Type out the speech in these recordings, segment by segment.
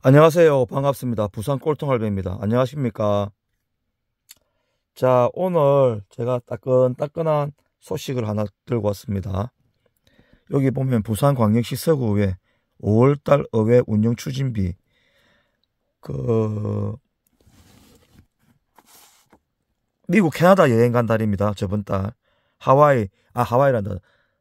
안녕하세요. 반갑습니다. 부산 꼴통할배입니다. 안녕하십니까. 자, 오늘 제가 따끈따끈한 소식을 하나 들고 왔습니다. 여기 보면 부산광역시 서구의 5월달 의회 운영 추진비 그 미국 캐나다 여행 간 달입니다. 저번 달 하와이 아 하와이란다.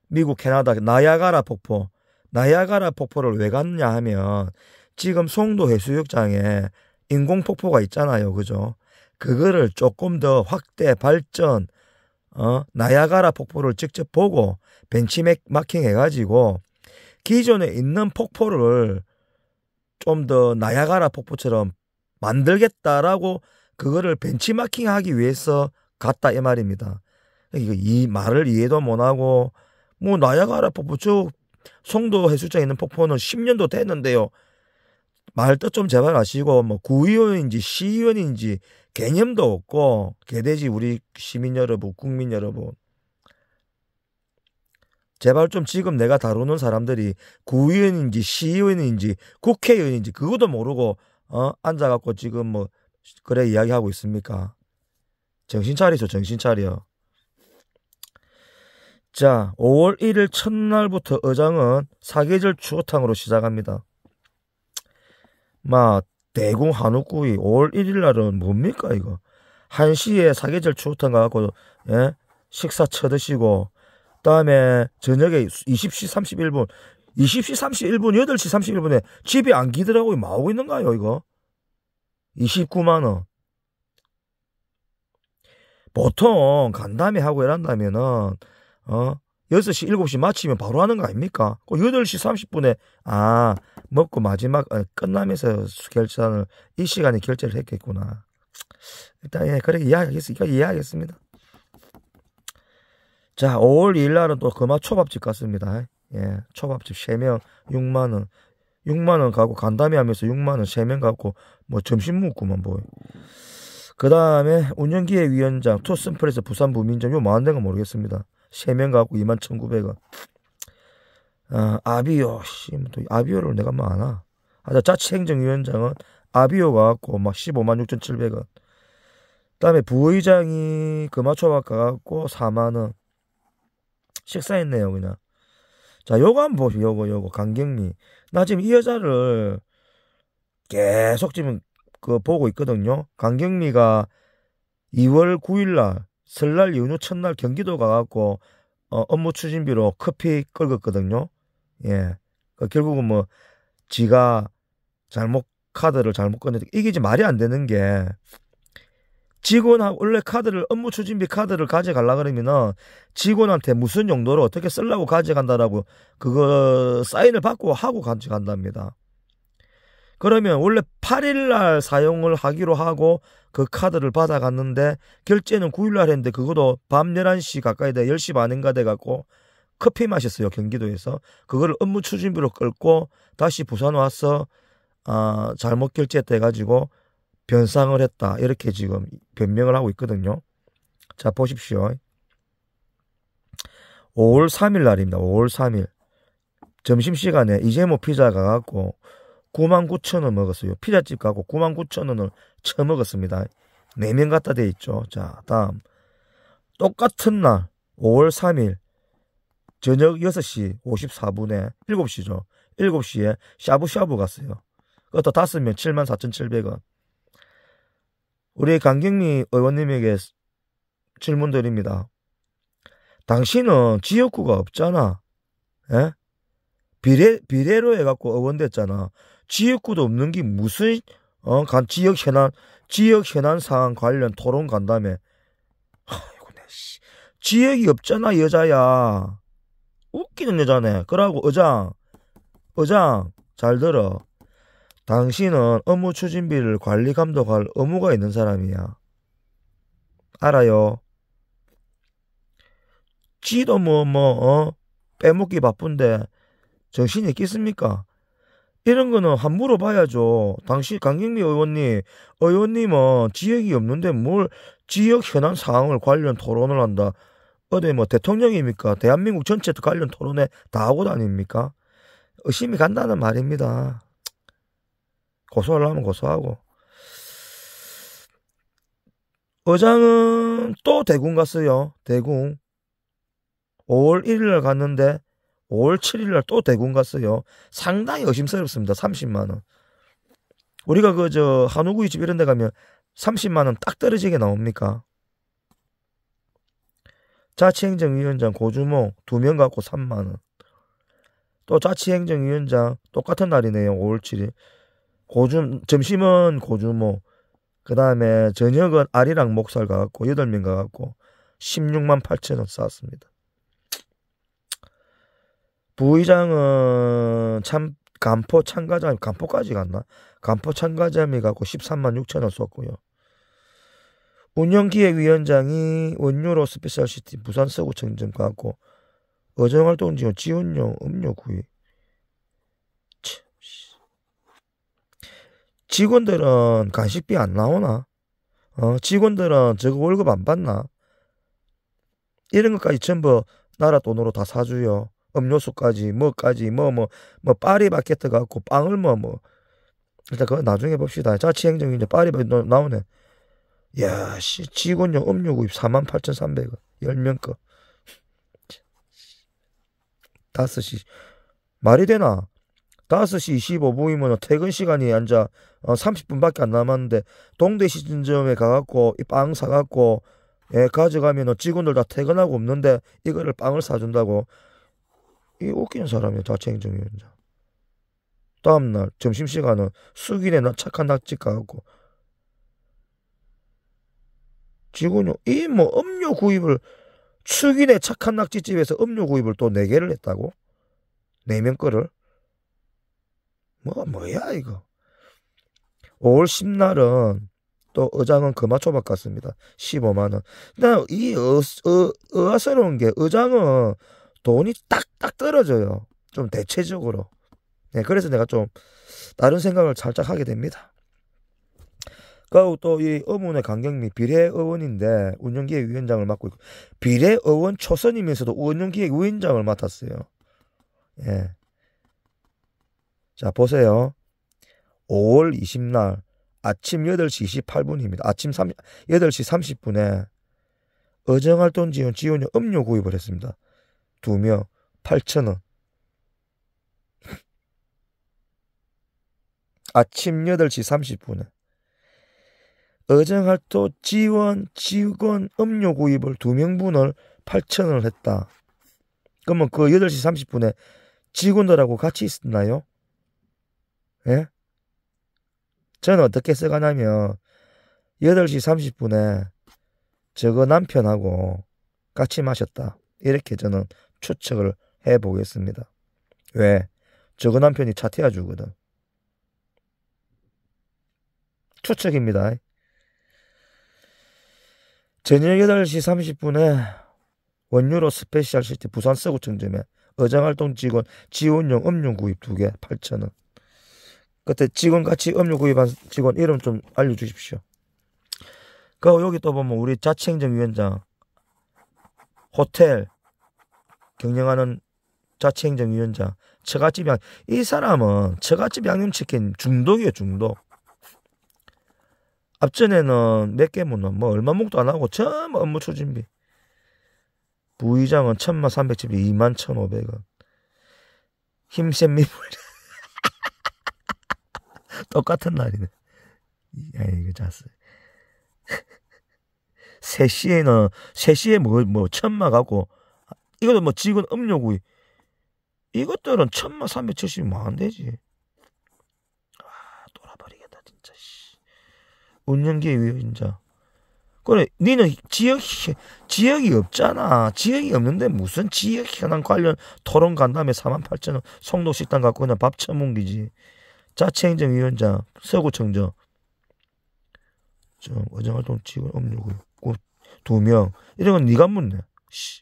미국 캐나다 나야가라 폭포 나야가라 폭포를 왜 갔냐 하면 지금 송도 해수욕장에 인공 폭포가 있잖아요. 그죠? 그거를 조금 더 확대 발전 어, 나야가라 폭포를 직접 보고 벤치마킹 해가지고 기존에 있는 폭포를 좀 더 나야가라 폭포처럼 만들겠다라고 그거를 벤치마킹하기 위해서 갔다 이 말입니다. 이 말을 이해도 못하고 뭐 나야가라 폭포 쭉 송도 해수장에 있는 폭포는 10년도 됐는데요. 말도좀 제발 아시고 뭐 구의원인지 시의원인지 개념도 없고 개돼지 우리 시민 여러분 국민 여러분 제발 좀 지금 내가 다루는 사람들이 구의원인지 시의원인지 국회의원인지 그것도 모르고 어 앉아갖고 지금 뭐 그래 이야기하고 있습니까? 정신 차리죠 정신 차려. 자, 5월 1일 첫날부터 의장은 사계절 추어탕으로 시작합니다. 마, 대공 한우구이 5월 1일 날은 뭡니까 이거? 한시에 사계절 추어탕 가갖고 예? 식사 쳐드시고 그다음에 저녁에 20시 31분 20시 31분 8시 31분에 집에 안 기더라고 마오고 뭐 있는가요 이거? 29만 원. 보통 간담회 하고 이런다면은 어 6시 7시 마치면 바로 하는 거 아닙니까? 8시 그 30분에 아 먹고 마지막 아, 끝나면서 결산을 이 시간에 결제를 했겠구나. 일단 예, 그렇게 이해하겠습니다. 이해하겠습니다. 자, 5월 2일 날은 또 금화 초밥집 갔습니다. 예, 초밥집 3명 6만 원. 6만 원 가고 간담회 하면서 6만 원 3명 갖고 뭐 점심 먹고만 보여. 그다음에 운영기획위원장 투스프레스 부산 부민점 요 많은 데가 모르겠습니다. 3명 갖고 2 1,900원. 어, 아비오, 씨, 뭐 또 아비오를 내가 뭐 아나? 아, 자, 자치행정위원장은 아비오가 갖고 막 15만 6,700원. 그 다음에 부의장이 금마초밥 가갖고 4만원. 식사했네요, 그냥. 자, 요거 한번 보시오, 요거, 요거, 강경미. 나 지금 이 여자를 계속 지금 그 보고 있거든요. 강경미가 2월 9일날 설날 연휴 첫날 경기도 가갖고 어, 업무 추진비로 커피 끓었거든요. 예. 그러니까 결국은 뭐 지가 잘못 카드를 잘못 꺼내 이게 이제 말이 안 되는 게 직원하고 원래 카드를 업무 추진비 카드를 가져가려 그러면은 직원한테 무슨 용도로 어떻게 쓰려고 가져간다라고 그거 사인을 받고 하고 가져간답니다. 그러면 원래 8일 날 사용을 하기로 하고 그 카드를 받아갔는데 결제는 9일 날 했는데 그것도 밤 11시 가까이 돼 10시 반인가 돼 갖고 커피 마셨어요 경기도에서 그걸 업무 추진비로 끌고 다시 부산 와서 아 잘못 결제돼가지고 변상을 했다 이렇게 지금 변명을 하고 있거든요. 자 보십시오. 5월 3일 날입니다. 5월 3일 점심시간에 이재모 피자 가갖고 9 9 0 0 0원 먹었어요. 피자집 가고 9 9 0 0 0 원을 처먹었습니다. 4명 갖다 돼 있죠. 자 다음 똑같은 날 5월 3일 저녁 6시 54분에 7시죠. 7시에 샤브샤브 갔어요. 그것도 다섯 면 74,700원. 우리 강경미 의원님에게 질문 드립니다. 당신은 지역구가 없잖아. 에? 예? 비례, 비례로 해갖고 의원됐잖아. 지역구도 없는 게 무슨, 어, 간, 지역 현안, 지역 현안 사항 관련 토론 간담회. 아이고, 내 씨. 지역이 없잖아, 여자야. 웃기는 여자네. 그러고 의장, 의장 잘 들어. 당신은 업무 추진비를 관리 감독할 의무가 있는 사람이야. 알아요. 지도 뭐, 뭐, 어? 빼먹기 바쁜데 정신이 있겠습니까? 이런 거는 한 물어봐야죠. 당신 강경미 의원님, 의원님은 지역이 없는데 뭘 지역 현안 상황을 관련 토론을 한다. 어디 뭐 대통령입니까? 대한민국 전체 관련 토론회 다 하고 다닙니까? 의심이 간다는 말입니다. 고소하려면 고소하고. 의장은 또 대군 갔어요. 대군. 5월 1일날 갔는데 5월 7일날 또 대군 갔어요. 상당히 의심스럽습니다. 30만원. 우리가 그 저 한우구이 집 이런 데 가면 30만원 딱 떨어지게 나옵니까? 자치행정위원장 고주몽 2명 갖고 3만 원. 또 자치행정위원장 똑같은 날이네요. 5월 7일. 고주 점심은 고주모. 그다음에 저녁은 아리랑 목살 가갖고 8명 가갖고 16만 8천 원 쌓았습니다. 부의장은 참 간포 참가자 간포까지 갔나? 간포 참가자이 갖고 13만 6천 원 썼고요. 운영기획위원장이 원유로 스페셜시티 부산 서구 청좀가고 어정활동지원 지원용 음료 구입. 직원들은 간식비 안 나오나? 어, 직원들은 저거 월급 안 받나? 이런 것까지 전부 나라 돈으로 다사주요 음료수까지, 뭐까지, 뭐, 뭐, 뭐, 파리바게트 갖고 빵을 뭐, 뭐. 일단 그거 나중에 봅시다. 자치행정이 이제 파리바게트 나오네. 야, 씨, 직원용 음료 구입 48,300원. 10명 거. 5시. 말이 되나? 5시 25분이면 퇴근 시간이 앉아 어, 30분밖에 안 남았는데 동대 시즌점에 가갖고 이 빵 사갖고 예, 가져가면 직원들 다 퇴근하고 없는데 이거를 빵을 사준다고 이 웃기는 사람이에요 자체행정위원장 다음날 점심시간은 숙인에 착한 낙지 가갖고 지군요. 이뭐 음료 구입을 축인의 착한 낙지집에서 음료 구입을 또 네개를 했다고? 네 명 거를? 뭐, 뭐야, 이거. 5월 10날은 또의장은 금화초밥 그 같습니다. 15만원. 근데 이 어, 어, 의아스러운 게의장은 돈이 딱딱 떨어져요. 좀 대체적으로. 네, 그래서 내가 좀 다른 생각을 살짝 하게 됩니다. 그리고 또 이 의문의 강경미 비례의원인데 운영기획위원장을 맡고 있고 비례의원 초선이면서도 운영기획위원장을 맡았어요. 예. 자 보세요. 5월 20날 아침 8시 28분입니다. 아침 3, 8시 30분에 어정활동 지원 지원료 음료 구입을 했습니다. 두명8천원 아침 8시 30분에 어장활토 지원, 직원, 음료 구입을 두 명분을 8천원을 했다. 그러면 그 8시 30분에 직원들하고 같이 있었나요? 예? 저는 어떻게 써가냐면 8시 30분에 저거 남편하고 같이 마셨다. 이렇게 저는 추측을 해보겠습니다. 왜? 저거 남편이 차 태워주거든. 추측입니다. 저녁 8시 30분에 원유로 스페셜 시티 부산 서구청점에 어장활동 직원 지원용 음료 구입 2개 8 0 0 0원 그때 직원 같이 음료 구입한 직원 이름 좀 알려주십시오. 그 여기 또 보면 우리 자치행정위원장 호텔 경영하는 자치행정위원장 처갓집 양 이 사람은 처갓집 양념치킨 중독이에요 중독 앞전에는 몇개 문은 뭐 얼마 목도 안 하고 전부 업무 추진비. 부의장은 천만 삼백 집이 이만 천오백 원. 힘센 미물. 똑같은 날이네. 아니, 이거 잤어요. 시에는 3시에 뭐, 뭐, 천마 가고, 이것도 뭐, 직원 음료구이. 이것들은 천마 370이면 뭐 안 되지. 웃는 게 위인자. 그래, 니는 지역, 지역이 없잖아. 지역이 없는데 무슨 지역 현황 관련 토론 간담회 4만 8천 원 송도 식당 갖고 그냥 밥 처뭉기지. 자치 행정위원장, 서구청정 좀, 어정활동 직원 업무고 있두 명. 이런 건 니가 묻네. 씨.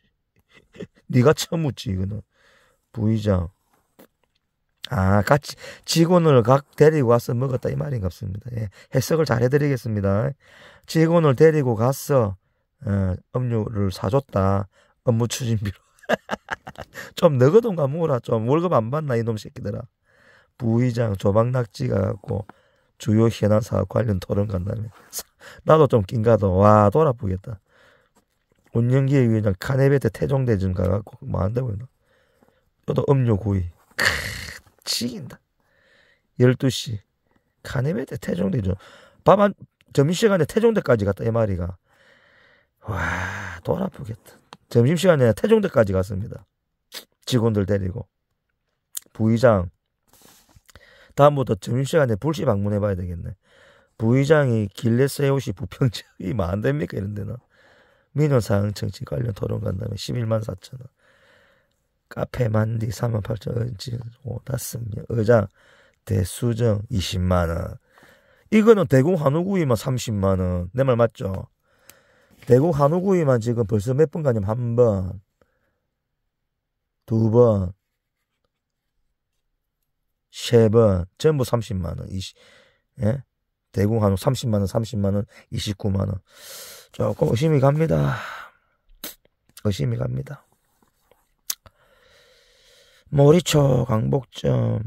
니가 처 묻지, 이거는. 부의장, 아, 같이 직원을 각 데리고 와서 먹었다 이 말인 같습니다. 예, 해석을 잘 해드리겠습니다. 직원을 데리고 가서 어, 음료를 사줬다. 업무 추진비로. 좀 너거든가 뭐라 좀 월급 안 받나 이놈 새끼들아. 부의장 조박낙지가 갖고 주요 현안 사업 관련 토론 간다며 나도 좀 낀가도 와 돌아보겠다. 운영기획위원장 카네베테 태종대전 가갖고 뭐 한다고 했나? 저도 음료 구이. 지긴다. 12시 카네메대 태종대죠. 밤한 점심시간에 태종대까지 갔다 MR이가. 와, 돌 아프겠다. 점심시간에 태종대까지 갔습니다. 직원들 데리고. 부의장. 다음부터 점심시간에 불시 방문해 봐야 되겠네. 부의장이 길레스의 옷이 부평지역이 뭐안 됩니까? 이런 데는. 민원사항 청취 관련 토론 간 다음에 11만 4천 원. 카페 만디 3만 8천 원지 오났습니다. 의장 대수정 20만 원. 이거는 대구 한우구이만 30만 원. 내 말 맞죠? 대구 한우구이만 지금 벌써 몇 번 가냐면 한 번, 두 번, 세 번, 전부 30만 원. 20, 예? 대구 한우 30만 원, 30만 원, 29만 원. 조금 의심이 갑니다. 의심이 갑니다. 모리초 광복점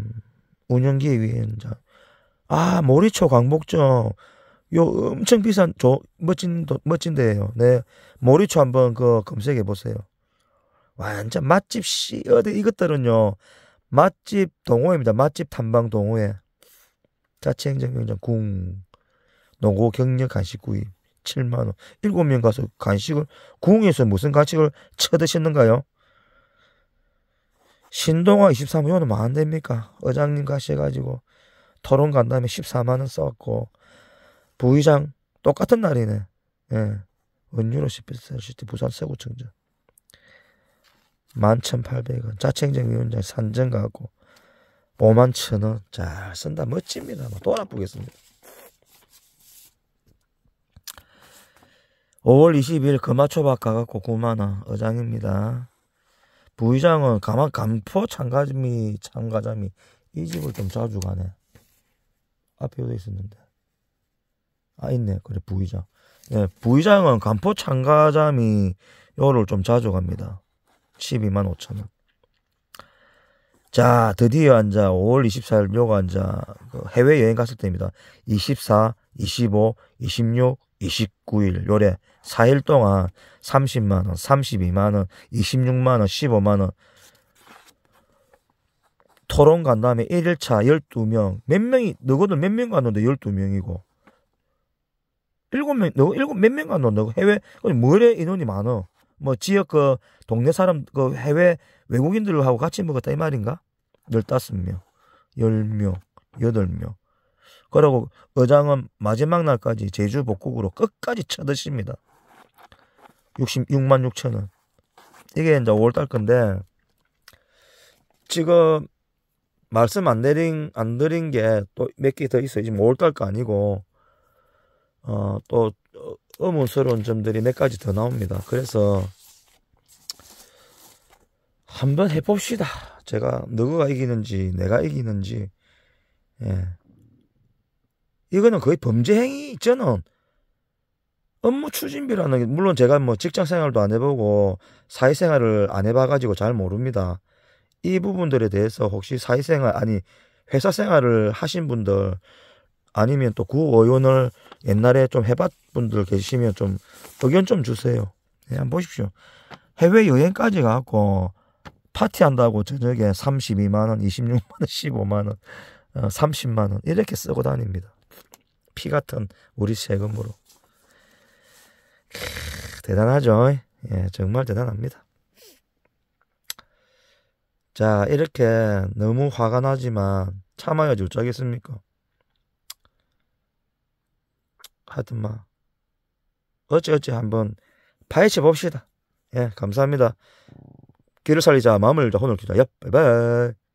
운영기 위원장. 아, 모리초 광복점. 요 엄청 비싼 조, 멋진 멋진 데예요. 네. 모리초 한번 그 검색해 보세요. 완전 맛집 씨 어디 이것들은요. 맛집 동호회입니다. 맛집 탐방 동호회. 자치행정위원장 궁. 농고 경력 간식구입 7만 원. 7명 가서 간식을 궁에서 무슨 간식을 쳐드셨는가요? 신동아 2 3회원은뭐안 됩니까? 의장님 가셔가지고 토론 간 다음에 14만원 써갖고 부의장 똑같은 날이네. 예. 은유로1 0티 부산 세구청장. 11,800원. 자책행정위원장 산정 가고 51,000원. 잘 쓴다. 멋집니다. 뭐또 나쁘겠습니다. 5월 22일 금화초밥 가갖고 9만원. 의장입니다 부의장은 가만 간포 참가자미 참가자미 이 집을 좀 자주 가네. 앞에 어디 있었는데. 아 있네. 그래 부의장. 예, 부의장은 간포 참가자미 요를 좀 자주 갑니다. 12만 5천 원. 자, 드디어 앉아 5월 24일 요가 앉아 그 해외 여행 갔을 때입니다. 24, 25, 26, 29일 요래 4일 동안 30만 원, 32만 원, 26만 원, 15만 원 토론 간 다음에 1일차 12명 몇 명이 너거든몇 명 갔는데 12명이고 7명 너 7몇 명 갔는데 해외 뭐래 인원이 많어 뭐 지역 그 동네 사람 그 해외 외국인들하고 같이 먹었다 이 말인가? 15명, 10명, 8명 그러고 의장은 마지막 날까지 제주 복국으로 끝까지 쳐드십니다. 66만 6천 원. 이게 이제 5월달 건데 지금 말씀 안 드린 안 드린 게 또 몇 개 더 있어요. 지금 5월달 거 아니고 어또 의문스러운 점들이 몇 가지 더 나옵니다. 그래서 한번 해봅시다. 제가 누가 구 이기는지 내가 이기는지 예. 이거는 거의 범죄 행위잖는 업무 추진비라는 게 물론 제가 뭐 직장 생활도 안 해보고 사회생활을 안 해봐가지고 잘 모릅니다. 이 부분들에 대해서 혹시 사회생활 아니 회사 생활을 하신 분들 아니면 또 구의원을 옛날에 좀 해봤 분들 계시면 좀 의견 좀 주세요. 네, 한번 보십시오. 해외 여행까지 가고 파티한다고 저녁에 32만 원, 26만 원, 15만 원, 30만 어, 원 이렇게 쓰고 다닙니다. 피 같은 우리 세금으로. 크, 대단하죠. 예, 정말 대단합니다. 자, 이렇게 너무 화가 나지만 참아야지 어쩌겠습니까? 하여튼 막 어찌어찌 한번 파헤쳐 봅시다. 예, 감사합니다. 길을 살리자 마음을 혼을 키자. 옆, 바이바이.